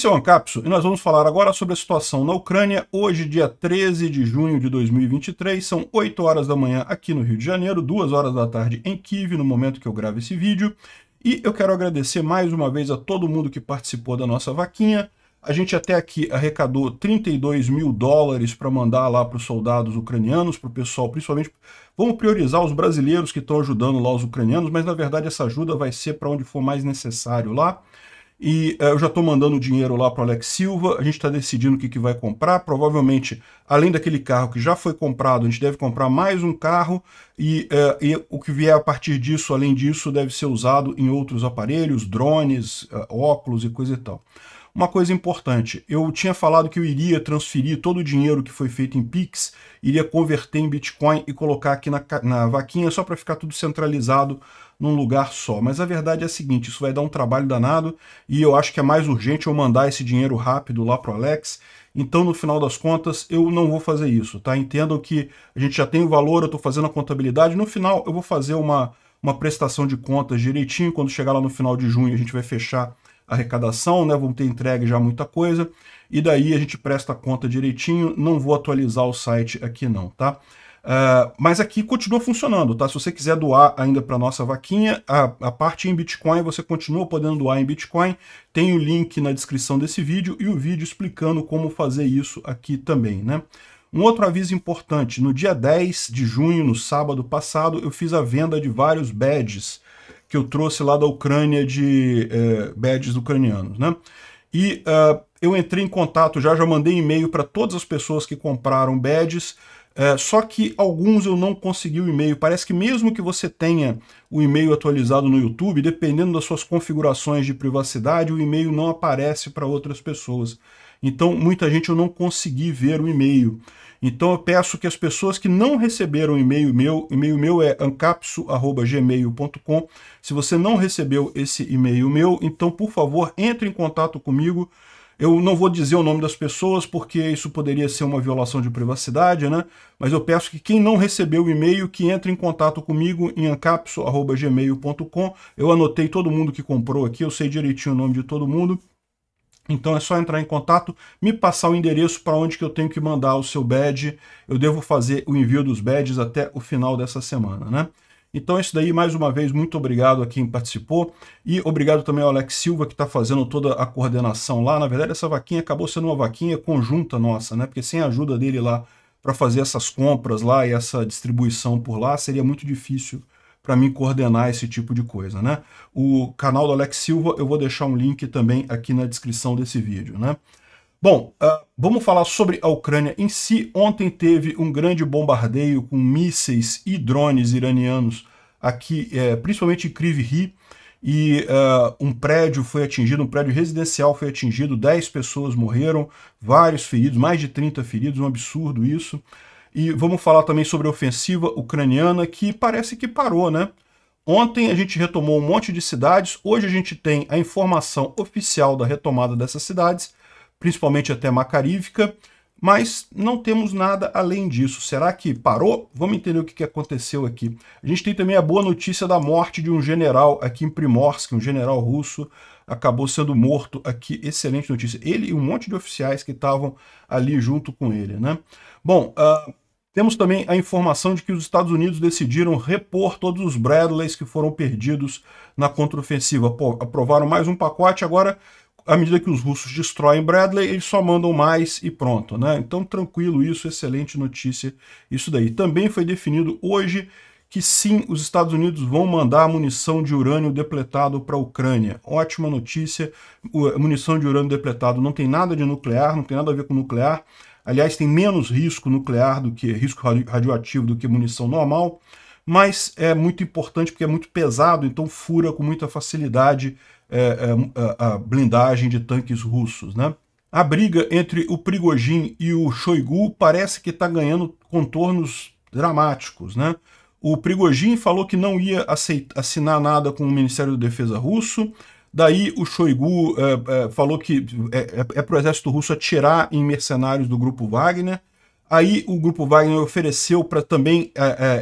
Esse é o Ancapso e nós vamos falar agora sobre a situação na Ucrânia. Hoje, dia 13 de junho de 2023, são 8 horas da manhã aqui no Rio de Janeiro, 2 horas da tarde em Kiev, no momento que eu gravo esse vídeo. E eu quero agradecer mais uma vez a todo mundo que participou da nossa vaquinha. A gente até aqui arrecadou 32 mil dólares para mandar lá para os soldados ucranianos, para o pessoal, principalmente. Vamos priorizar os brasileiros que estão ajudando lá os ucranianos, mas na verdade essa ajuda vai ser para onde for mais necessário lá e eh, eu já estou mandando dinheiro lá para o Alex Silva, a gente está decidindo o que, que vai comprar, provavelmente, além daquele carro que já foi comprado, a gente deve comprar mais um carro, e, eh, e o que vier a partir disso, além disso, deve ser usado em outros aparelhos, drones, eh, óculos e coisa e tal. Uma coisa importante, eu tinha falado que eu iria transferir todo o dinheiro que foi feito em Pix, iria converter em Bitcoin e colocar aqui na, na vaquinha só para ficar tudo centralizado num lugar só. Mas a verdade é a seguinte: isso vai dar um trabalho danado e eu acho que é mais urgente eu mandar esse dinheiro rápido lá para o Alex. Então, no final das contas, eu não vou fazer isso, tá? Entendam que a gente já tem o valor, eu estou fazendo a contabilidade. No final, eu vou fazer uma, uma prestação de contas direitinho. Quando chegar lá no final de junho, a gente vai fechar arrecadação, né? Vamos ter entregue já muita coisa. E daí a gente presta a conta direitinho. Não vou atualizar o site aqui não, tá? Ah, mas aqui continua funcionando, tá? Se você quiser doar ainda para nossa vaquinha, a, a, parte em Bitcoin você continua podendo doar em Bitcoin. Tem o link na descrição desse vídeo e o vídeo explicando como fazer isso aqui também, né? Um outro aviso importante, no dia 10 de junho, no sábado passado, eu fiz a venda de vários badges que eu trouxe lá da Ucrânia de eh, badges ucranianos, né? E uh, eu entrei em contato já, já mandei e-mail para todas as pessoas que compraram badges, é, só que alguns eu não consegui o e-mail. Parece que mesmo que você tenha o e-mail atualizado no YouTube, dependendo das suas configurações de privacidade, o e-mail não aparece para outras pessoas. Então, muita gente eu não consegui ver o e-mail. Então, eu peço que as pessoas que não receberam o e-mail meu, e-mail meu é ancapsu@gmail.com. Se você não recebeu esse e-mail meu, então, por favor, entre em contato comigo eu não vou dizer o nome das pessoas porque isso poderia ser uma violação de privacidade, né? Mas eu peço que quem não recebeu o e-mail que entre em contato comigo em ancapso@gmail.com. Eu anotei todo mundo que comprou aqui, eu sei direitinho o nome de todo mundo. Então é só entrar em contato, me passar o endereço para onde que eu tenho que mandar o seu badge. Eu devo fazer o envio dos badges até o final dessa semana, né? Então é isso daí, mais uma vez, muito obrigado a quem participou e obrigado também ao Alex Silva que está fazendo toda a coordenação lá. Na verdade, essa vaquinha acabou sendo uma vaquinha conjunta nossa, né? Porque sem a ajuda dele lá para fazer essas compras lá e essa distribuição por lá, seria muito difícil para mim coordenar esse tipo de coisa, né? O canal do Alex Silva eu vou deixar um link também aqui na descrição desse vídeo, né? Bom, uh, vamos falar sobre a Ucrânia em si. Ontem teve um grande bombardeio com mísseis e drones iranianos aqui, é, principalmente em Kryvyi, e uh, um prédio foi atingido, um prédio residencial foi atingido, 10 pessoas morreram, vários feridos, mais de 30 feridos, um absurdo isso. E vamos falar também sobre a ofensiva ucraniana, que parece que parou, né? Ontem a gente retomou um monte de cidades, hoje a gente tem a informação oficial da retomada dessas cidades, principalmente até Macarívica, mas não temos nada além disso. Será que parou? Vamos entender o que aconteceu aqui. A gente tem também a boa notícia da morte de um general aqui em Primorsk, um general russo, acabou sendo morto aqui. Excelente notícia. Ele e um monte de oficiais que estavam ali junto com ele, né? Bom, uh, temos também a informação de que os Estados Unidos decidiram repor todos os Bradleys que foram perdidos na contraofensiva. Aprovaram mais um pacote, agora à medida que os russos destroem Bradley, eles só mandam mais e pronto, né? Então, tranquilo isso, excelente notícia isso daí. Também foi definido hoje que sim, os Estados Unidos vão mandar munição de urânio depletado para a Ucrânia. Ótima notícia, munição de urânio depletado não tem nada de nuclear, não tem nada a ver com nuclear. Aliás, tem menos risco nuclear do que risco radioativo do que munição normal, mas é muito importante porque é muito pesado, então fura com muita facilidade é, é, a blindagem de tanques russos. Né? A briga entre o Prigojin e o Shoigu parece que está ganhando contornos dramáticos. Né? O Prigojin falou que não ia assinar nada com o Ministério da Defesa russo, Daí o Shoigu é, é, falou que é, é, é para o exército russo atirar em mercenários do grupo Wagner. Aí o grupo Wagner ofereceu para também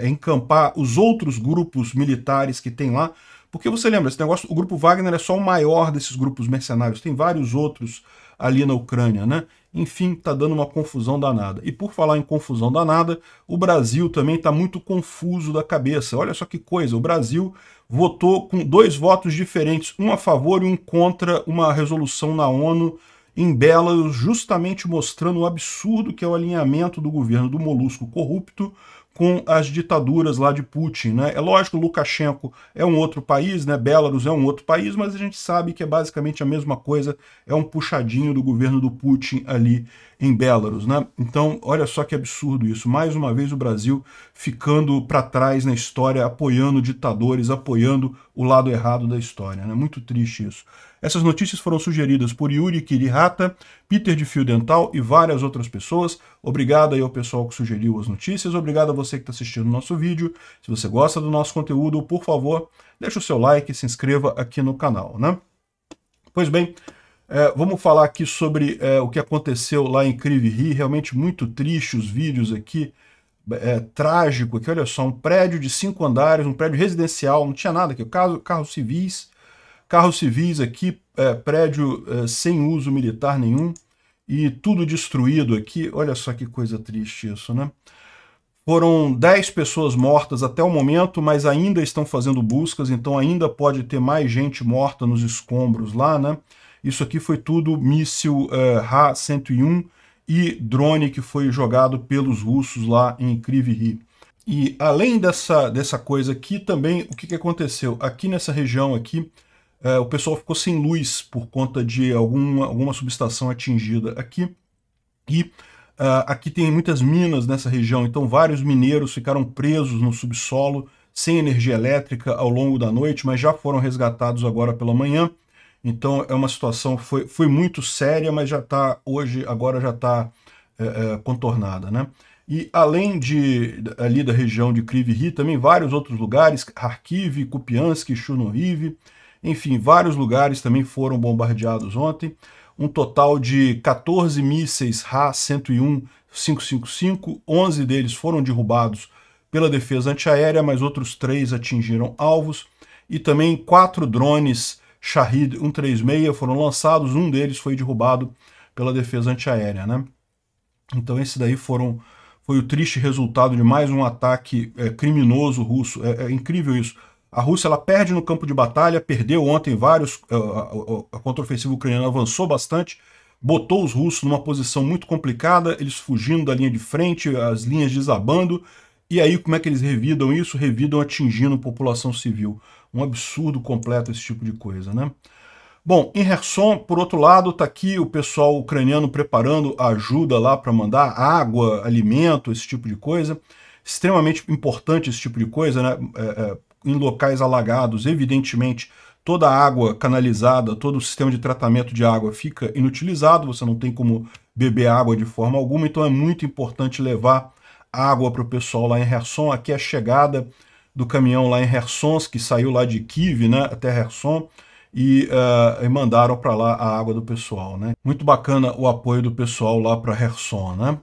encampar os outros grupos militares que tem lá. Porque você lembra, esse negócio, o grupo Wagner é só o maior desses grupos mercenários, tem vários outros ali na Ucrânia, né? Enfim, tá dando uma confusão danada. E por falar em confusão danada, o Brasil também está muito confuso da cabeça. Olha só que coisa, o Brasil votou com dois votos diferentes, um a favor e um contra uma resolução na ONU em belas, justamente mostrando o absurdo que é o alinhamento do governo do Molusco corrupto com as ditaduras lá de Putin. Né? É lógico, Lukashenko é um outro país, né? Belarus é um outro país, mas a gente sabe que é basicamente a mesma coisa, é um puxadinho do governo do Putin ali em Belarus. Né? Então, olha só que absurdo isso. Mais uma vez o Brasil ficando para trás na história, apoiando ditadores, apoiando o lado errado da história. Né? Muito triste isso. Essas notícias foram sugeridas por Yuri Kirihata, Peter de Fio Dental e várias outras pessoas. Obrigado aí ao pessoal que sugeriu as notícias, obrigado a você que está assistindo o nosso vídeo. Se você gosta do nosso conteúdo, por favor, deixa o seu like e se inscreva aqui no canal, né? Pois bem, é, vamos falar aqui sobre é, o que aconteceu lá em Criviri, realmente muito triste os vídeos aqui, é, trágico aqui, olha só, um prédio de cinco andares, um prédio residencial, não tinha nada aqui, carros, carros civis, carros civis aqui, é, prédio é, sem uso militar nenhum e tudo destruído aqui. Olha só que coisa triste isso, né? Foram 10 pessoas mortas até o momento, mas ainda estão fazendo buscas, então ainda pode ter mais gente morta nos escombros lá, né? Isso aqui foi tudo míssil uh, é, Ha-101 e drone que foi jogado pelos russos lá em Kryvyi. E além dessa, dessa coisa aqui também, o que, que aconteceu? Aqui nessa região aqui, é, o pessoal ficou sem luz por conta de alguma, alguma subestação atingida aqui. E é, aqui tem muitas minas nessa região, então vários mineiros ficaram presos no subsolo sem energia elétrica ao longo da noite, mas já foram resgatados agora pela manhã. Então é uma situação foi, foi muito séria, mas já está hoje agora já está é, é, contornada, né? E além de ali da região de Ri, também vários outros lugares, Kharkiv, Kupiansk, Chernov, enfim, vários lugares também foram bombardeados ontem. Um total de 14 mísseis RA-101 555, 11 deles foram derrubados pela defesa antiaérea, mas outros três atingiram alvos. E também quatro drones Shahid 136 foram lançados, um deles foi derrubado pela defesa antiaérea. Né? Então esse daí foram, foi o triste resultado de mais um ataque é, criminoso russo. É, é incrível isso. A Rússia ela perde no campo de batalha, perdeu ontem vários. Eh, a, a, a contraofensiva ucraniana avançou bastante, botou os russos numa posição muito complicada, eles fugindo da linha de frente, as linhas desabando. E aí, como é que eles revidam isso? Revidam atingindo a população civil. Um absurdo completo esse tipo de coisa, né? Bom, em Herson, por outro lado, está aqui o pessoal ucraniano preparando ajuda lá para mandar água, alimento, esse tipo de coisa. Extremamente importante esse tipo de coisa, né? É, é, em locais alagados, evidentemente, toda a água canalizada, todo o sistema de tratamento de água fica inutilizado, você não tem como beber água de forma alguma, então é muito importante levar água para o pessoal lá em Herson. Aqui é a chegada do caminhão lá em Hersons, que saiu lá de Kiev né, até Herson, e, uh, e mandaram para lá a água do pessoal. Né? Muito bacana o apoio do pessoal lá para Herson. Né?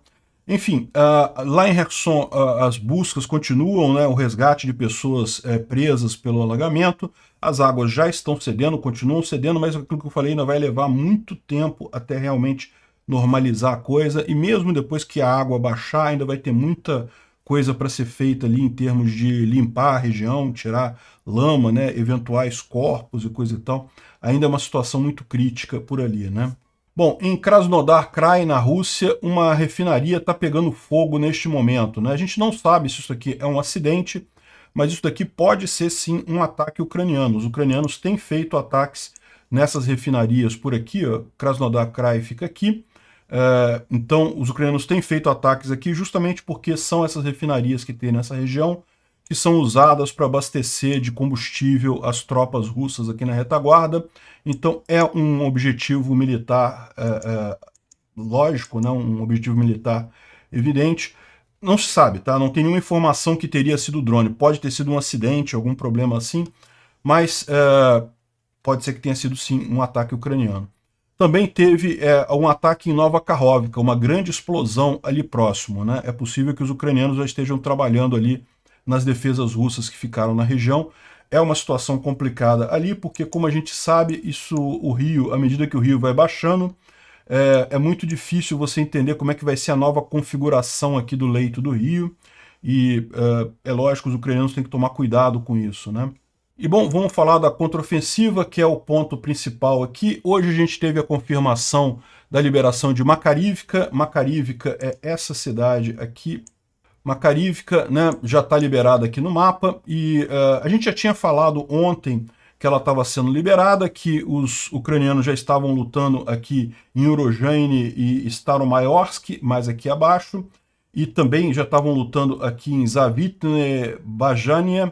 Enfim, uh, lá em Rexon uh, as buscas continuam, né, o resgate de pessoas uh, presas pelo alagamento, as águas já estão cedendo, continuam cedendo, mas aquilo que eu falei ainda vai levar muito tempo até realmente normalizar a coisa, e mesmo depois que a água baixar, ainda vai ter muita coisa para ser feita ali em termos de limpar a região, tirar lama, né, eventuais corpos e coisa e tal. Ainda é uma situação muito crítica por ali, né? Bom, em Krasnodar Krai, na Rússia, uma refinaria está pegando fogo neste momento. Né? A gente não sabe se isso aqui é um acidente, mas isso daqui pode ser sim um ataque ucraniano. Os ucranianos têm feito ataques nessas refinarias por aqui, ó, Krasnodar Krai fica aqui. É, então, os ucranianos têm feito ataques aqui justamente porque são essas refinarias que tem nessa região que são usadas para abastecer de combustível as tropas russas aqui na retaguarda. Então é um objetivo militar é, é, lógico, né? um objetivo militar evidente. Não se sabe, tá? Não tem nenhuma informação que teria sido drone. Pode ter sido um acidente, algum problema assim, mas é, pode ser que tenha sido sim um ataque ucraniano. Também teve é, um ataque em Nova Karhovka, uma grande explosão ali próximo. Né? É possível que os ucranianos já estejam trabalhando ali nas defesas russas que ficaram na região. É uma situação complicada ali, porque, como a gente sabe, isso o rio, à medida que o rio vai baixando, é, é muito difícil você entender como é que vai ser a nova configuração aqui do leito do rio. E é, é lógico, os ucranianos têm que tomar cuidado com isso, né? E bom, vamos falar da contraofensiva, que é o ponto principal aqui. Hoje a gente teve a confirmação da liberação de Makarivka. Makarivka é essa cidade aqui Macarívica né, já está liberada aqui no mapa e uh, a gente já tinha falado ontem que ela estava sendo liberada, que os ucranianos já estavam lutando aqui em Urojane e Staromayorsk, mais aqui abaixo, e também já estavam lutando aqui em Zavitne, Bajania,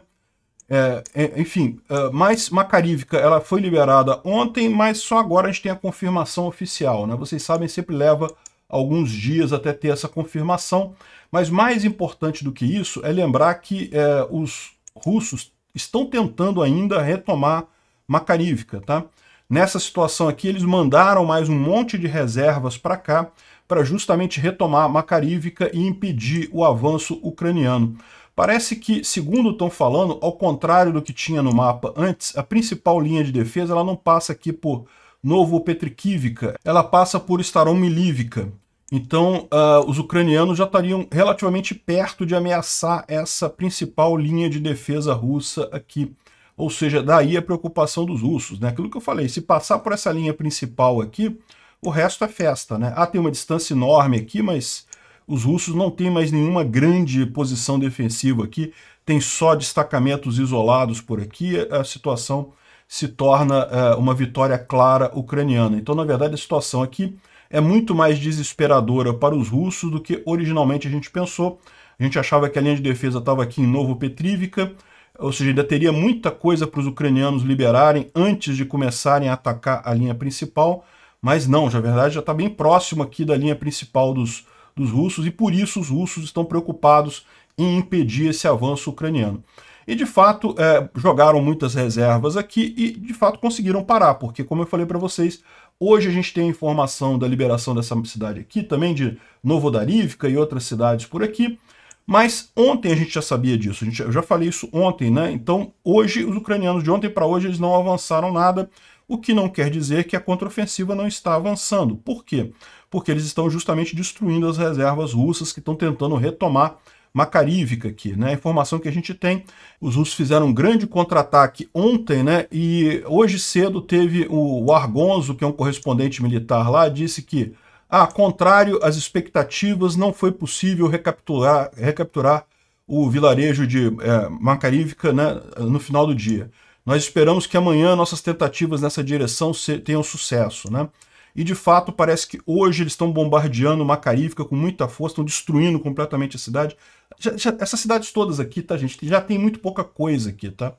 é, é, enfim, uh, mas Macarívica ela foi liberada ontem, mas só agora a gente tem a confirmação oficial. Né? Vocês sabem, sempre leva alguns dias até ter essa confirmação. Mas mais importante do que isso é lembrar que é, os russos estão tentando ainda retomar Makarivka, tá? Nessa situação aqui, eles mandaram mais um monte de reservas para cá para justamente retomar Makarivka e impedir o avanço ucraniano. Parece que, segundo estão falando, ao contrário do que tinha no mapa antes, a principal linha de defesa ela não passa aqui por Novo Petrikivka, ela passa por Staromilivka. Então, uh, os ucranianos já estariam relativamente perto de ameaçar essa principal linha de defesa russa aqui. Ou seja, daí a preocupação dos russos, né? Aquilo que eu falei, se passar por essa linha principal aqui, o resto é festa, né? Ah, tem uma distância enorme aqui, mas os russos não têm mais nenhuma grande posição defensiva aqui, tem só destacamentos isolados por aqui, a situação se torna uh, uma vitória clara ucraniana. Então, na verdade, a situação aqui é muito mais desesperadora para os russos do que originalmente a gente pensou. A gente achava que a linha de defesa estava aqui em Novo Petrivka, ou seja, ainda teria muita coisa para os ucranianos liberarem antes de começarem a atacar a linha principal, mas não, na verdade já está bem próximo aqui da linha principal dos, dos russos e por isso os russos estão preocupados em impedir esse avanço ucraniano. E de fato, é, jogaram muitas reservas aqui e de fato conseguiram parar, porque, como eu falei para vocês, Hoje a gente tem informação da liberação dessa cidade aqui, também de Novodarívica e outras cidades por aqui. Mas ontem a gente já sabia disso, gente, eu já falei isso ontem, né? Então hoje, os ucranianos de ontem para hoje, eles não avançaram nada, o que não quer dizer que a contraofensiva não está avançando. Por quê? Porque eles estão justamente destruindo as reservas russas que estão tentando retomar macarívica aqui, né? A informação que a gente tem, os russos fizeram um grande contra-ataque ontem, né? E hoje cedo teve o, o Argonzo, que é um correspondente militar lá, disse que, ah, contrário às expectativas, não foi possível recapturar, recapturar o vilarejo de é, Macarívica né, no final do dia. Nós esperamos que amanhã nossas tentativas nessa direção tenham sucesso, né? E de fato parece que hoje eles estão bombardeando Macarívica com muita força, estão destruindo completamente a cidade. Já, já, essas cidades todas aqui, tá, gente? Já tem muito pouca coisa aqui, tá?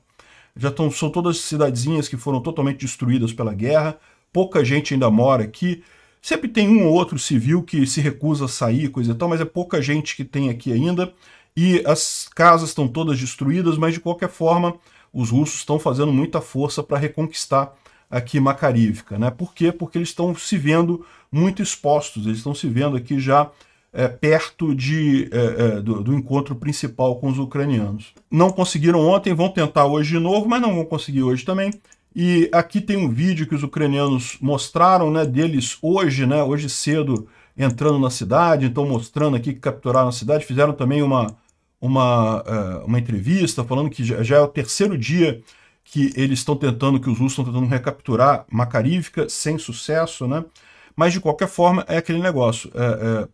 Já tão, são todas cidadezinhas que foram totalmente destruídas pela guerra. Pouca gente ainda mora aqui. Sempre tem um ou outro civil que se recusa a sair, coisa e tal, mas é pouca gente que tem aqui ainda. E as casas estão todas destruídas, mas de qualquer forma, os russos estão fazendo muita força para reconquistar aqui Macarívica, né? Por quê? Porque eles estão se vendo muito expostos, eles estão se vendo aqui já é, perto de, é, é, do, do, encontro principal com os ucranianos. Não conseguiram ontem, vão tentar hoje de novo, mas não vão conseguir hoje também. E aqui tem um vídeo que os ucranianos mostraram né, deles hoje, né, hoje cedo, entrando na cidade, então mostrando aqui que capturaram a cidade. Fizeram também uma, uma, é, uma entrevista falando que já é o terceiro dia que eles estão tentando, que os russos estão tentando recapturar Makarivka sem sucesso, né? Mas de qualquer forma é aquele negócio. É, é,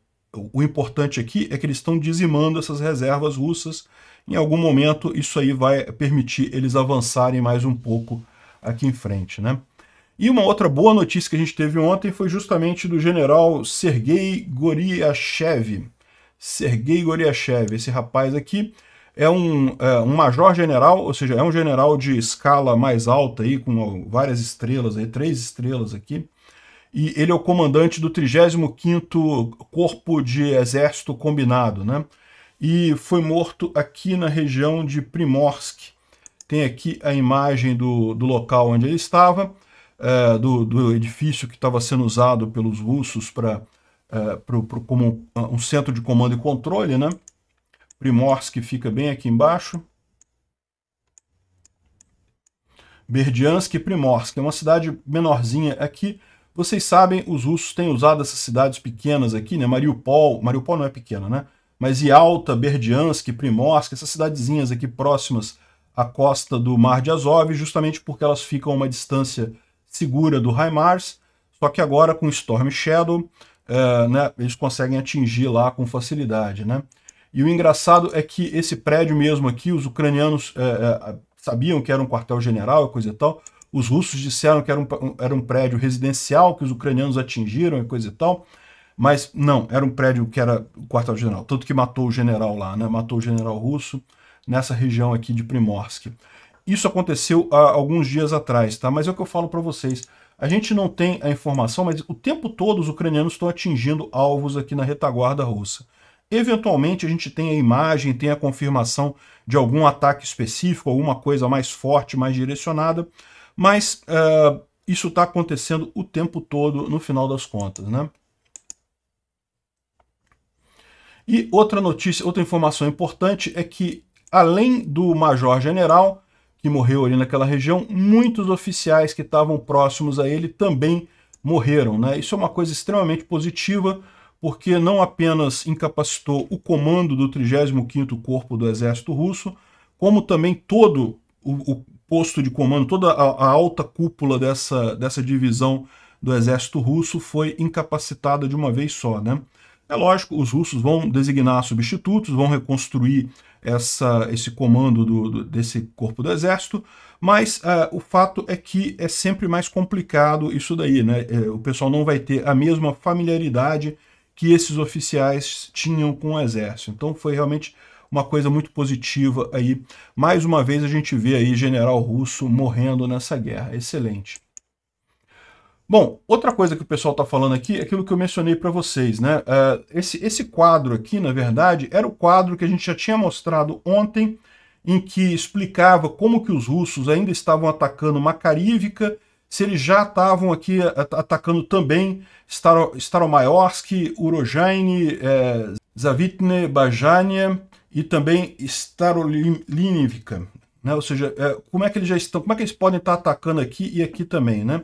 o importante aqui é que eles estão dizimando essas reservas russas. Em algum momento, isso aí vai permitir eles avançarem mais um pouco aqui em frente, né? E uma outra boa notícia que a gente teve ontem foi justamente do general Sergei Goriachev. Sergei Goriachev, esse rapaz aqui, é um, é um major general, ou seja, é um general de escala mais alta aí, com várias estrelas, aí, três estrelas aqui e ele é o comandante do 35º Corpo de Exército Combinado, né? E foi morto aqui na região de Primorsk. Tem aqui a imagem do, do local onde ele estava, é, do, do, edifício que estava sendo usado pelos russos para é, como um, um centro de comando e controle, né? Primorsk fica bem aqui embaixo. Berdiansk e Primorsk, é uma cidade menorzinha aqui, vocês sabem, os russos têm usado essas cidades pequenas aqui, né? Mariupol, Mariupol não é pequena, né? Mas Yalta, Berdiansk, Primorsk, essas cidadezinhas aqui próximas à costa do Mar de Azov, justamente porque elas ficam a uma distância segura do HIMARS, só que agora com Storm Shadow, é, né, eles conseguem atingir lá com facilidade, né? E o engraçado é que esse prédio mesmo aqui, os ucranianos é, é, sabiam que era um quartel-general e coisa e tal, os russos disseram que era um, era um prédio residencial que os ucranianos atingiram e coisa e tal. Mas não, era um prédio que era o quartel-general. Tanto que matou o general lá, né? Matou o general russo nessa região aqui de Primorsk. Isso aconteceu há alguns dias atrás, tá? Mas é o que eu falo para vocês. A gente não tem a informação, mas o tempo todo os ucranianos estão atingindo alvos aqui na retaguarda russa. Eventualmente a gente tem a imagem, tem a confirmação de algum ataque específico, alguma coisa mais forte, mais direcionada, mas uh, isso está acontecendo o tempo todo no final das contas, né? E outra notícia, outra informação importante é que, além do major-general, que morreu ali naquela região, muitos oficiais que estavam próximos a ele também morreram. Né? Isso é uma coisa extremamente positiva, porque não apenas incapacitou o comando do 35º Corpo do Exército Russo, como também todo o, o posto de comando, toda a, a alta cúpula dessa, dessa divisão do exército russo foi incapacitada de uma vez só. Né? É lógico, os russos vão designar substitutos, vão reconstruir essa, esse comando do, do, desse corpo do exército, mas uh, o fato é que é sempre mais complicado isso daí. Né? É, o pessoal não vai ter a mesma familiaridade que esses oficiais tinham com o exército. Então foi realmente uma coisa muito positiva aí. Mais uma vez a gente vê aí general russo morrendo nessa guerra. Excelente. Bom, outra coisa que o pessoal está falando aqui é aquilo que eu mencionei para vocês, né? É, esse, esse quadro aqui, na verdade, era o quadro que a gente já tinha mostrado ontem, em que explicava como que os russos ainda estavam atacando Makarivka, se eles já estavam aqui atacando também Staromayorsk, Urojaine, é, Zavitne, Bajania, e também Starolinivka, né? Ou seja, é, como é que eles já estão, como é que eles podem estar atacando aqui e aqui também, né?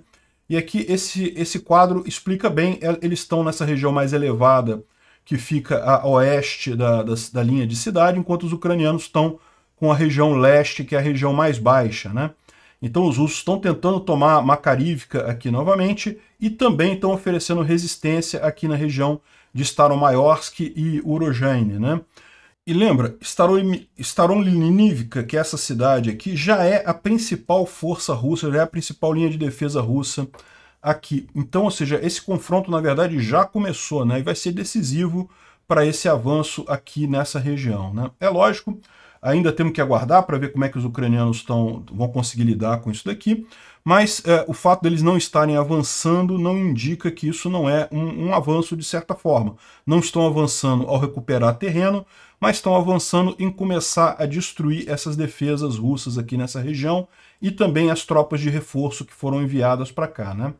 E aqui esse, esse quadro explica bem, é, eles estão nessa região mais elevada que fica a oeste da, da, da linha de cidade, enquanto os ucranianos estão com a região leste, que é a região mais baixa, né? Então os russos estão tentando tomar Makarivka aqui novamente e também estão oferecendo resistência aqui na região de Staromayorsk e Urojane, né? E lembra, Starolinivka, que é essa cidade aqui, já é a principal força russa, já é a principal linha de defesa russa aqui. Então, ou seja, esse confronto, na verdade, já começou, né? E vai ser decisivo para esse avanço aqui nessa região, né? É lógico, Ainda temos que aguardar para ver como é que os ucranianos tão, vão conseguir lidar com isso daqui. Mas é, o fato deles não estarem avançando não indica que isso não é um, um avanço de certa forma. Não estão avançando ao recuperar terreno, mas estão avançando em começar a destruir essas defesas russas aqui nessa região e também as tropas de reforço que foram enviadas para cá. Né?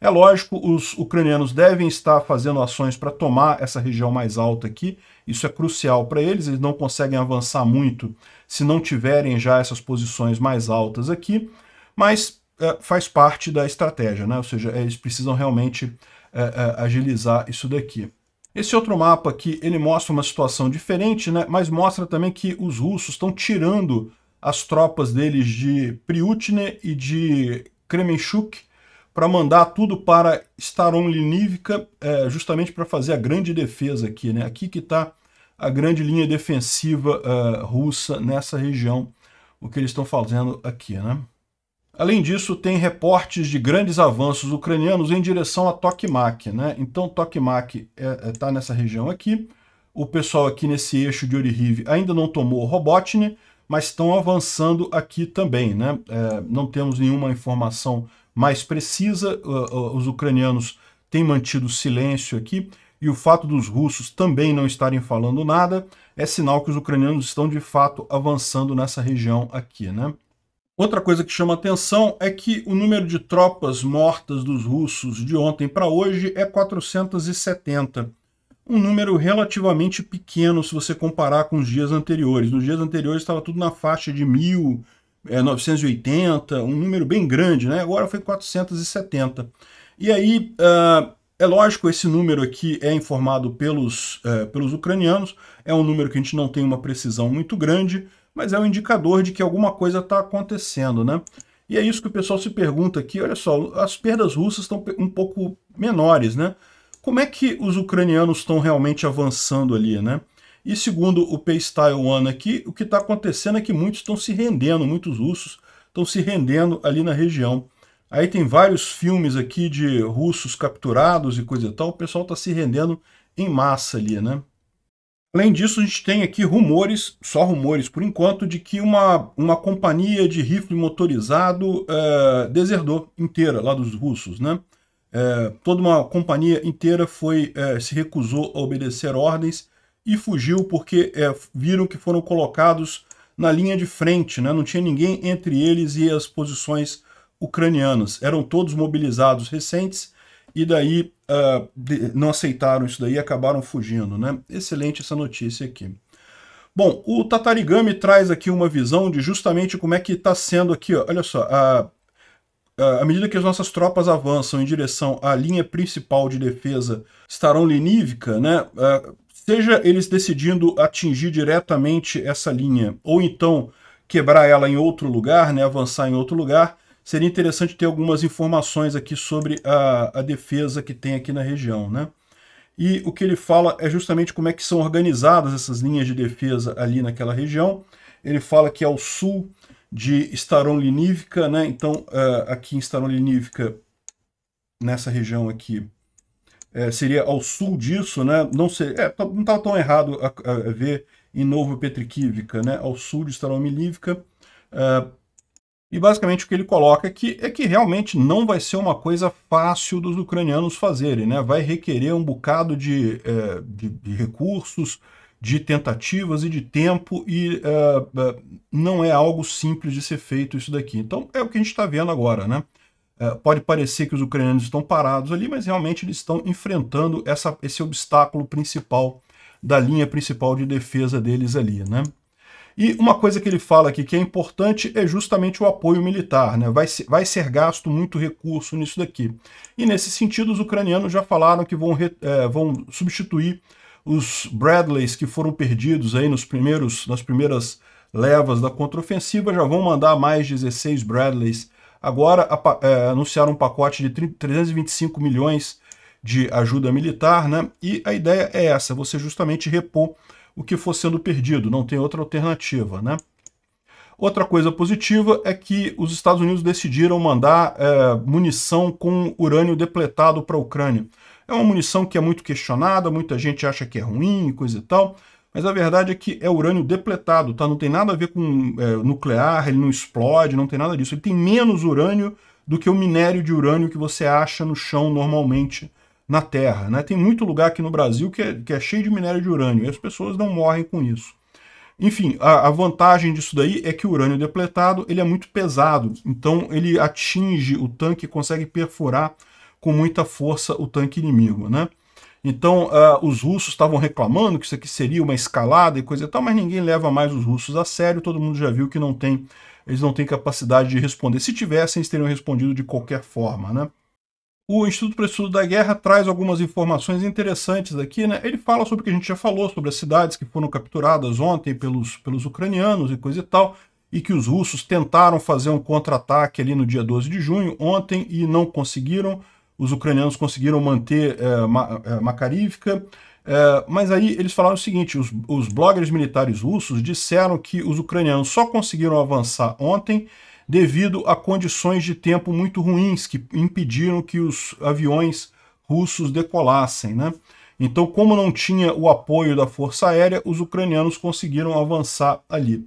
É lógico, os ucranianos devem estar fazendo ações para tomar essa região mais alta aqui isso é crucial para eles, eles não conseguem avançar muito se não tiverem já essas posições mais altas aqui, mas é, faz parte da estratégia, né? ou seja, é, eles precisam realmente é, é, agilizar isso daqui. Esse outro mapa aqui, ele mostra uma situação diferente, né? mas mostra também que os russos estão tirando as tropas deles de Priutne e de Kremenchuk, para mandar tudo para Staron Linivka, é, justamente para fazer a grande defesa aqui, né? Aqui que está a grande linha defensiva uh, russa nessa região, o que eles estão fazendo aqui. Né? Além disso, tem reportes de grandes avanços ucranianos em direção a Tokmak. Né? Então, Tokmak está eh, eh, é, é, nessa região aqui. O pessoal aqui nesse eixo de Orihiv ainda não tomou Robotnik, mas estão avançando aqui também. Né? É, não temos nenhuma informação mais precisa, uh, uh, os ucranianos têm mantido silêncio aqui e o fato dos russos também não estarem falando nada é sinal que os ucranianos estão de fato avançando nessa região aqui, né? Outra coisa que chama atenção é que o número de tropas mortas dos russos de ontem para hoje é 470. Um número relativamente pequeno se você comparar com os dias anteriores. Nos dias anteriores estava tudo na faixa de 1980, 980, é, um número bem grande, né? agora foi 470. E aí, uh, é lógico, esse número aqui é informado pelos, é, pelos ucranianos, é um número que a gente não tem uma precisão muito grande, mas é um indicador de que alguma coisa está acontecendo, né? E é isso que o pessoal se pergunta aqui, olha só, as perdas russas estão um pouco menores, né? Como é que os ucranianos estão realmente avançando ali, né? E segundo o Paystyle One aqui, o que está acontecendo é que muitos estão se rendendo, muitos russos estão se rendendo ali na região. Aí tem vários filmes aqui de russos capturados e coisa e tal. O pessoal está se rendendo em massa ali, né? Além disso, a gente tem aqui rumores, só rumores por enquanto, de que uma, uma companhia de rifle motorizado é, deserdou inteira lá dos russos, né? É, toda uma companhia inteira foi é, se recusou a obedecer ordens e fugiu porque viram que foram colocados na linha de frente, né? Não tinha ninguém entre eles e as posições ucranianas. Eram todos mobilizados recentes e daí uh, não aceitaram isso daí e acabaram fugindo. Né? Excelente essa notícia aqui. Bom, o Tatarigami traz aqui uma visão de justamente como é que está sendo aqui, ó, olha só, a, a, à medida que as nossas tropas avançam em direção à linha principal de defesa Staronlinivka, né, ah, seja eles decidindo atingir diretamente essa linha, ou então quebrar ela em outro lugar, né, avançar em outro lugar, seria interessante ter algumas informações aqui sobre a, a defesa que tem aqui na região, né? E o que ele fala é justamente como é que são organizadas essas linhas de defesa ali naquela região. Ele fala que é ao sul de Staron né? Então, uh, aqui em Staron nessa região aqui, é, seria ao sul disso, né? Não sei, é, tá, não estava tá tão errado a, a, ver em Novo Petriquívica, né? Ao sul de Staron uh, é, e basicamente o que ele coloca aqui é que realmente não vai ser uma coisa fácil dos ucranianos fazerem, né? Vai requerer um bocado de, é, de, de recursos, de tentativas e de tempo, e é, é não é algo simples de ser feito isso daqui. Então é o que a gente está vendo agora, né? É, pode parecer que os ucranianos estão parados ali, mas realmente eles estão enfrentando essa, esse obstáculo principal da linha principal de defesa deles ali, né? E uma coisa que ele fala aqui que é importante é justamente o apoio militar, né? Vai ser, vai ser gasto muito recurso nisso daqui. E nesse sentido, os ucranianos já falaram que vão, re, é, vão substituir os Bradleys que foram perdidos aí nos primeiros, nas primeiras levas da contraofensiva, já vão mandar mais 16 Bradleys. Agora a, é, anunciaram um pacote de 325 milhões de ajuda militar, né? E a ideia é essa, você justamente repor o que for sendo perdido, não tem outra alternativa, né? Outra coisa positiva é que os Estados Unidos decidiram mandar é, munição com urânio depletado para a Ucrânia. É uma munição que é muito questionada, muita gente acha que é ruim, coisa e tal, mas a verdade é que é urânio depletado, tá? Não tem nada a ver com é, nuclear, ele não explode, não tem nada disso. Ele tem menos urânio do que o minério de urânio que você acha no chão normalmente na Terra. Né? Tem muito lugar aqui no Brasil que é, que é cheio de minério de urânio e as pessoas não morrem com isso. Enfim, a, a, vantagem disso daí é que o urânio depletado ele é muito pesado, então ele atinge o tanque e consegue perfurar com muita força o tanque inimigo. Né? Então uh, os russos estavam reclamando que isso aqui seria uma escalada e coisa e tal, mas ninguém leva mais os russos a sério, todo mundo já viu que não tem, eles não têm capacidade de responder. Se tivessem, eles teriam respondido de qualquer forma. Né? o Instituto para o Estudo da Guerra traz algumas informações interessantes aqui, né? Ele fala sobre o que a gente já falou, sobre as cidades que foram capturadas ontem pelos, pelos ucranianos e coisa e tal, e que os russos tentaram fazer um contra-ataque ali no dia 12 de junho, ontem, e não conseguiram. Os ucranianos conseguiram manter é, ma, é eh, Makarivka, é, eh, mas aí eles falaram o seguinte, os, os bloggers militares russos disseram que os ucranianos só conseguiram avançar ontem devido a condições de tempo muito ruins que impediram que os aviões russos decolassem. Né? Então, como não tinha o apoio da Força Aérea, os ucranianos conseguiram avançar ali.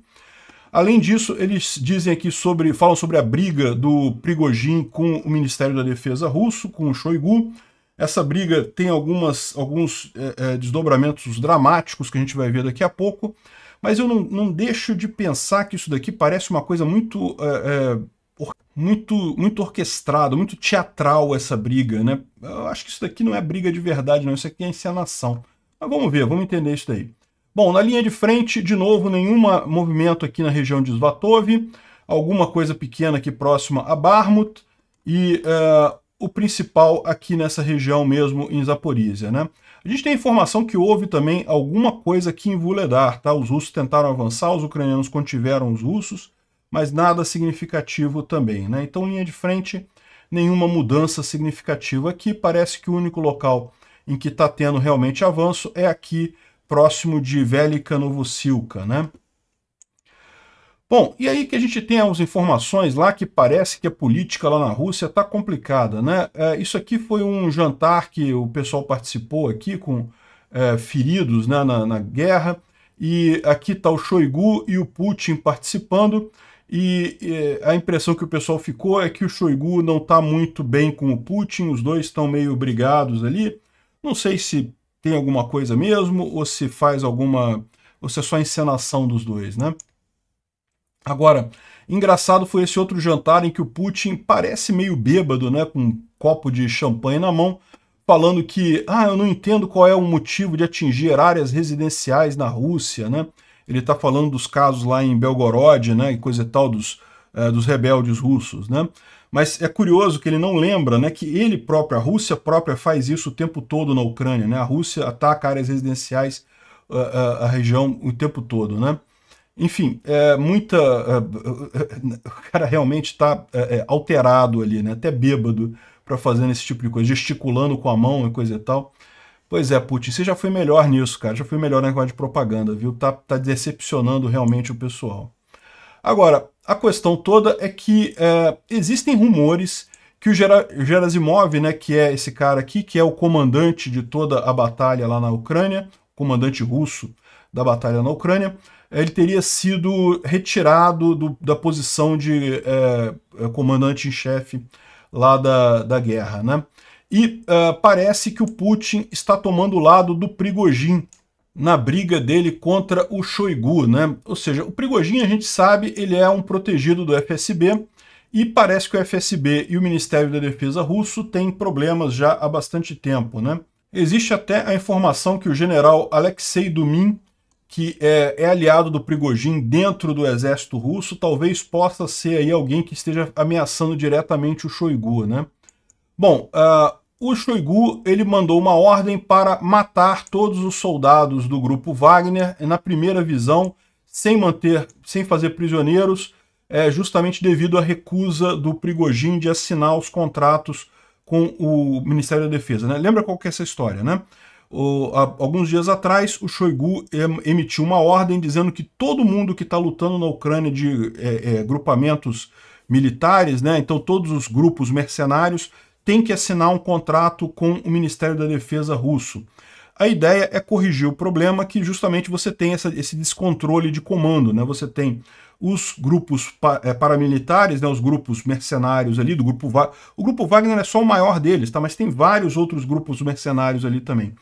Além disso, eles dizem aqui sobre, falam sobre a briga do Prigojin com o Ministério da Defesa russo, com o Shoigu. Essa briga tem algumas, alguns é, é, desdobramentos dramáticos que a gente vai ver daqui a pouco mas eu não, não deixo de pensar que isso daqui parece uma coisa muito, é, é, muito, muito orquestrada, muito teatral essa briga, né? Eu acho que isso daqui não é briga de verdade, não. Isso aqui é encenação. Mas vamos ver, vamos entender isso daí. Bom, na linha de frente, de novo, nenhum movimento aqui na região de Svatov, alguma coisa pequena aqui próxima a Barmut e uh, o principal aqui nessa região mesmo em Zaporizhia, né? A gente tem informação que houve também alguma coisa aqui em Vuledar, tá? Os russos tentaram avançar, os ucranianos contiveram os russos, mas nada significativo também, né? Então, linha de frente, nenhuma mudança significativa aqui. Parece que o único local em que está tendo realmente avanço é aqui, próximo de Velika Novosilka, né? Bom, e aí que a gente tem as informações lá que parece que a política lá na Rússia está complicada, né? É, isso aqui foi um jantar que o pessoal participou aqui com é, feridos né, na, na, guerra, e aqui está o Shoigu e o Putin participando, e, e é, a impressão que o pessoal ficou é que o Shoigu não está muito bem com o Putin, os dois estão meio brigados ali, não sei se tem alguma coisa mesmo, ou se faz alguma... ou se é só encenação dos dois, né? Agora, engraçado foi esse outro jantar em que o Putin parece meio bêbado, né, com um copo de champanhe na mão, falando que, ah, eu não entendo qual é o motivo de atingir áreas residenciais na Rússia, né? Ele está falando dos casos lá em Belgorod, né, e coisa e tal, dos, é, dos rebeldes russos, né? Mas é curioso que ele não lembra né, que ele próprio, a Rússia própria, faz isso o tempo todo na Ucrânia, né? A Rússia ataca áreas residenciais, a, eh, a, eh, a região o tempo todo, né? Enfim, é muita. É, é, o cara realmente está é, é, alterado ali, né? Até bêbado para fazer esse tipo de coisa, gesticulando com a mão e coisa e tal. Pois é, Putin, você já foi melhor nisso, cara. Já foi melhor na negócio de propaganda, viu? Tá, tá decepcionando realmente o pessoal. Agora, a questão toda é que é, existem rumores que o Gerasimov, né, que é esse cara aqui, que é o comandante de toda a batalha lá na Ucrânia, comandante russo da batalha na Ucrânia, ele teria sido retirado do, da posição de é, é, comandante em chefe lá da, da guerra. Né? E uh, parece que o Putin está tomando o lado do Prigojin na briga dele contra o Shoigu. Né? Ou seja, o Prigojin, a gente sabe, ele é um protegido do FSB, e parece que o FSB e o Ministério da Defesa russo têm problemas já há bastante tempo. Né? Existe até a informação que o general Alexei Dumin que é, é, aliado do Prigogine dentro do exército russo, talvez possa ser aí alguém que esteja ameaçando diretamente o Shoigu, né? Bom, uh, o Shoigu ele mandou uma ordem para matar todos os soldados do grupo Wagner na primeira visão, sem manter, sem fazer prisioneiros, é, justamente devido à recusa do Prigogine de assinar os contratos com o Ministério da Defesa. Né? Lembra qual que é essa história, né? o, a, alguns dias atrás, o Shoigu em, emitiu uma ordem dizendo que todo mundo que está lutando na Ucrânia de é, é, grupamentos militares, né, então todos os grupos mercenários, tem que assinar um contrato com o Ministério da Defesa russo. A ideia é corrigir o problema que justamente você tem essa, esse descontrole de comando, né? Você tem os grupos pa, é, paramilitares, né? Os grupos mercenários ali do grupo Wagner. O grupo Wagner é só o maior deles, tá? Mas tem vários outros grupos mercenários ali também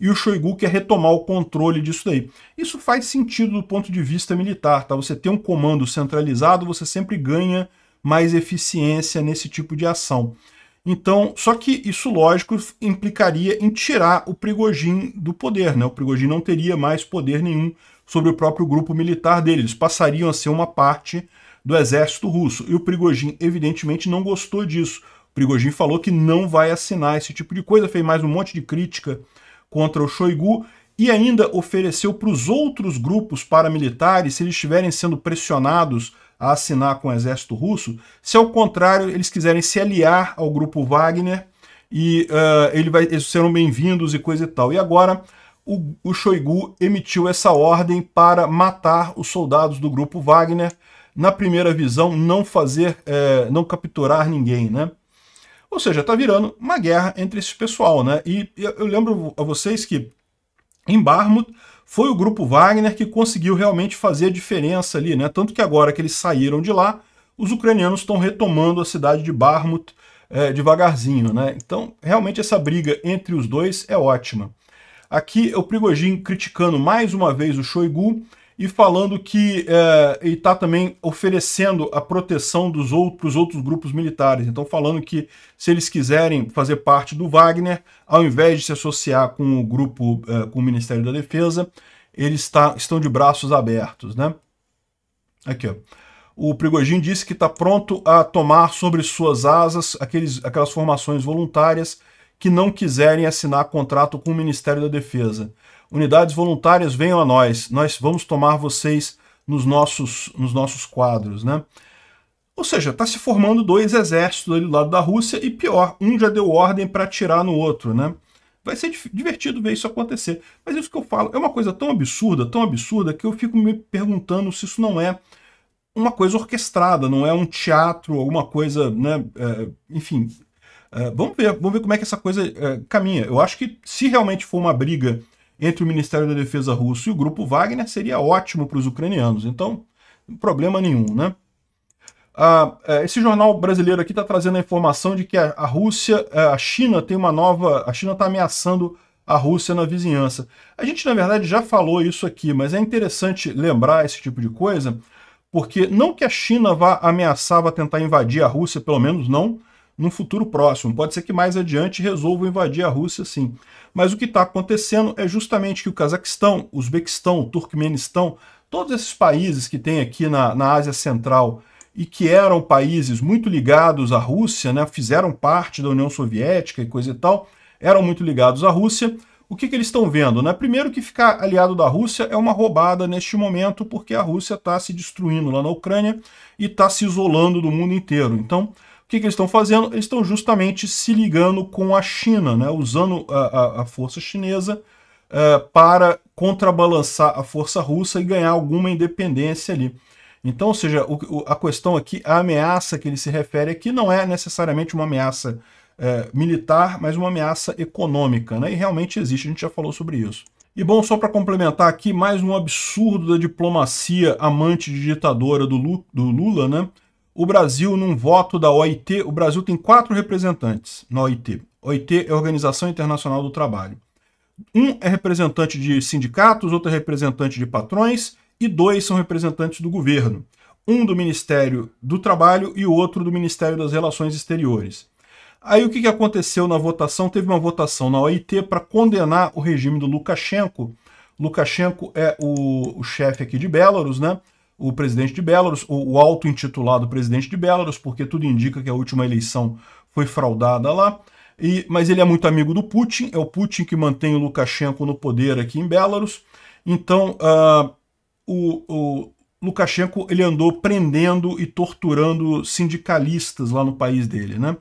e o Shoigu quer retomar o controle disso daí. Isso faz sentido do ponto de vista militar, tá? Você tem um comando centralizado, você sempre ganha mais eficiência nesse tipo de ação. Então, só que isso, lógico, implicaria em tirar o Prigojin do poder, né? O Prigojin não teria mais poder nenhum sobre o próprio grupo militar dele. Eles passariam a ser uma parte do exército russo. E o Prigojin, evidentemente, não gostou disso. O Prigojin falou que não vai assinar esse tipo de coisa, fez mais um monte de crítica contra o Shoigu e ainda ofereceu para os outros grupos paramilitares, se eles estiverem sendo pressionados a assinar com o exército russo, se ao contrário eles quiserem se aliar ao grupo Wagner e uh, ele vai, eles serão bem-vindos e coisa e tal. E agora o, o Shoigu emitiu essa ordem para matar os soldados do grupo Wagner, na primeira visão, não fazer, eh, não capturar ninguém, né? Ou seja, está virando uma guerra entre esse pessoal, né? E eu lembro a vocês que em Barmut foi o grupo Wagner que conseguiu realmente fazer a diferença ali, né? Tanto que agora que eles saíram de lá, os ucranianos estão retomando a cidade de Barmut é, devagarzinho, né? Então, realmente essa briga entre os dois é ótima. Aqui é o Prigojin criticando mais uma vez o Shoigu, e falando que é, está também oferecendo a proteção dos outros, outros grupos militares. Então, falando que se eles quiserem fazer parte do Wagner, ao invés de se associar com o grupo, é, com o Ministério da Defesa, eles está, estão de braços abertos, né? Aqui, ó. O Prigogine disse que está pronto a tomar sobre suas asas aqueles, aquelas formações voluntárias que não quiserem assinar contrato com o Ministério da Defesa. Unidades voluntárias, venham a nós. Nós vamos tomar vocês nos nossos, nos nossos quadros, né? Ou seja, está se formando dois exércitos ali do lado da Rússia e pior, um já deu ordem para atirar no outro, né? Vai ser divertido ver isso acontecer. Mas isso que eu falo é uma coisa tão absurda, tão absurda, que eu fico me perguntando se isso não é uma coisa orquestrada, não é um teatro, alguma coisa, né? É, enfim, é, vamos ver, vamos ver como é que essa coisa é, caminha. Eu acho que se realmente for uma briga entre o Ministério da Defesa russo e o grupo Wagner seria ótimo para os ucranianos. Então, problema nenhum, né? Ah, é, esse jornal brasileiro aqui está trazendo a informação de que a, Rússia, é, a China tem uma nova, a China está ameaçando a Rússia na vizinhança. A gente na verdade já falou isso aqui, mas é interessante lembrar esse tipo de coisa, porque não que a China vá ameaçar, vá tentar invadir a Rússia, pelo menos não, num futuro próximo. Pode ser que mais adiante resolvam invadir a Rússia, sim. Mas o que está acontecendo é justamente que o Cazaquistão, o Uzbequistão, o Turkmenistão, todos esses países que tem aqui na, na Ásia Central e que eram países muito ligados à Rússia, né, fizeram parte da União Soviética e coisa e tal, eram muito ligados à Rússia. O que, que eles estão vendo? Né? Primeiro que ficar aliado da Rússia é uma roubada neste momento, porque a Rússia está se destruindo lá na Ucrânia e está se isolando do mundo inteiro. Então, que, que eles estão fazendo? Eles estão justamente se ligando com a China, né? usando a, a, a força chinesa uh, para contrabalançar a força russa e ganhar alguma independência ali. Então, ou seja, o, o, a questão aqui, a ameaça que ele se refere aqui não é necessariamente uma ameaça uh, militar, mas uma ameaça econômica, né? e realmente existe, a gente já falou sobre isso. E bom, só para complementar aqui, mais um absurdo da diplomacia amante de ditadora do, Lu, do Lula, né? O Brasil, num voto da OIT, o Brasil tem quatro representantes na OIT. OIT é a Organização Internacional do Trabalho. Um é representante de sindicatos, outro é representante de patrões e dois são representantes do governo. Um do Ministério do Trabalho e o outro do Ministério das Relações Exteriores. Aí o que aconteceu na votação? Teve uma votação na OIT para condenar o regime do Lukashenko. Lukashenko é o, o chefe aqui de Belarus, né? o presidente de Belarus, ou o auto-intitulado presidente de Belarus, porque tudo indica que a última eleição foi fraudada lá. E, mas ele é muito amigo do Putin, é o Putin que mantém o Lukashenko no poder aqui em Belarus. Então, uh, o, o, Lukashenko ele andou prendendo e torturando sindicalistas lá no país dele, né?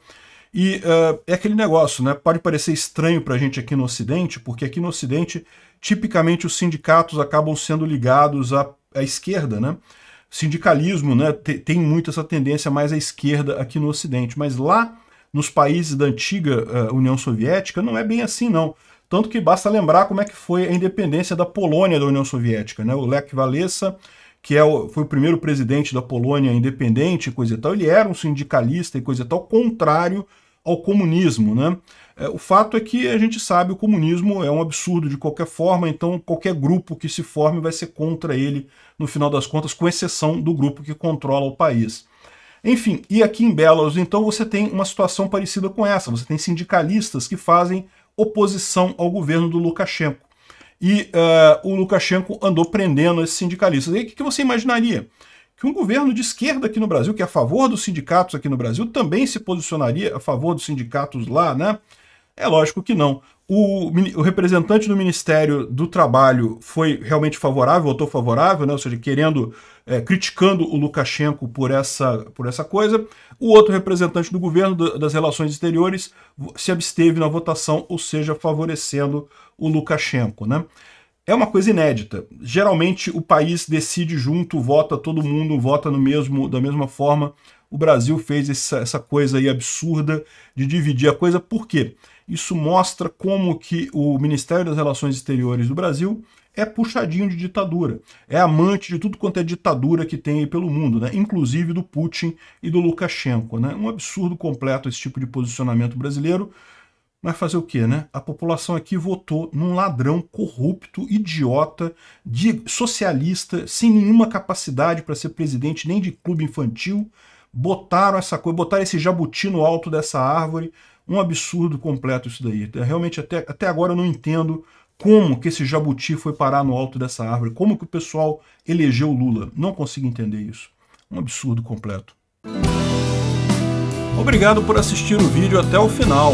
E uh, é aquele negócio, né? Pode parecer estranho para a gente aqui no Ocidente, porque aqui no Ocidente, tipicamente os sindicatos acabam sendo ligados a a esquerda, né? sindicalismo né, tem muito essa tendência mais à esquerda aqui no Ocidente, mas lá nos países da antiga uh, União Soviética não é bem assim, não. Tanto que basta lembrar como é que foi a independência da Polônia da União Soviética. Né? O Lech Walesa, que é o, foi o primeiro presidente da Polônia independente, coisa e tal, ele era um sindicalista e coisa e tal, contrário ao comunismo, né? É, o fato é que a gente sabe o comunismo é um absurdo de qualquer forma, então qualquer grupo que se forme vai ser contra ele, no final das contas, com exceção do grupo que controla o país. Enfim, e aqui em Belarus, então, você tem uma situação parecida com essa. Você tem sindicalistas que fazem oposição ao governo do Lukashenko. E uh, o Lukashenko andou prendendo esses sindicalistas. E aí, o que você imaginaria? que um governo de esquerda aqui no Brasil, que é a favor dos sindicatos aqui no Brasil, também se posicionaria a favor dos sindicatos lá, né? É lógico que não. O, o representante do Ministério do Trabalho foi realmente favorável, votou favorável, né? ou seja, querendo, é, criticando o Lukashenko por essa, por essa coisa. O outro representante do governo do, das relações exteriores se absteve na votação, ou seja, favorecendo o Lukashenko. Né? é uma coisa inédita. Geralmente o país decide junto, vota todo mundo, vota no mesmo, da mesma forma. O Brasil fez essa, essa coisa aí absurda de dividir a coisa. Por quê? Isso mostra como que o Ministério das Relações Exteriores do Brasil é puxadinho de ditadura, é amante de tudo quanto é ditadura que tem aí pelo mundo, né? inclusive do Putin e do Lukashenko. Né? Um absurdo completo esse tipo de posicionamento brasileiro, mas fazer o quê, né? A população aqui votou num ladrão corrupto, idiota, de socialista, sem nenhuma capacidade para ser presidente nem de clube infantil. Botaram essa coisa, botaram esse jabuti no alto dessa árvore. Um absurdo completo isso daí. É, realmente, até, até agora eu não entendo como que esse jabuti foi parar no alto dessa árvore, como que o pessoal elegeu Lula. Não consigo entender isso. Um absurdo completo. Obrigado por assistir o vídeo até o final.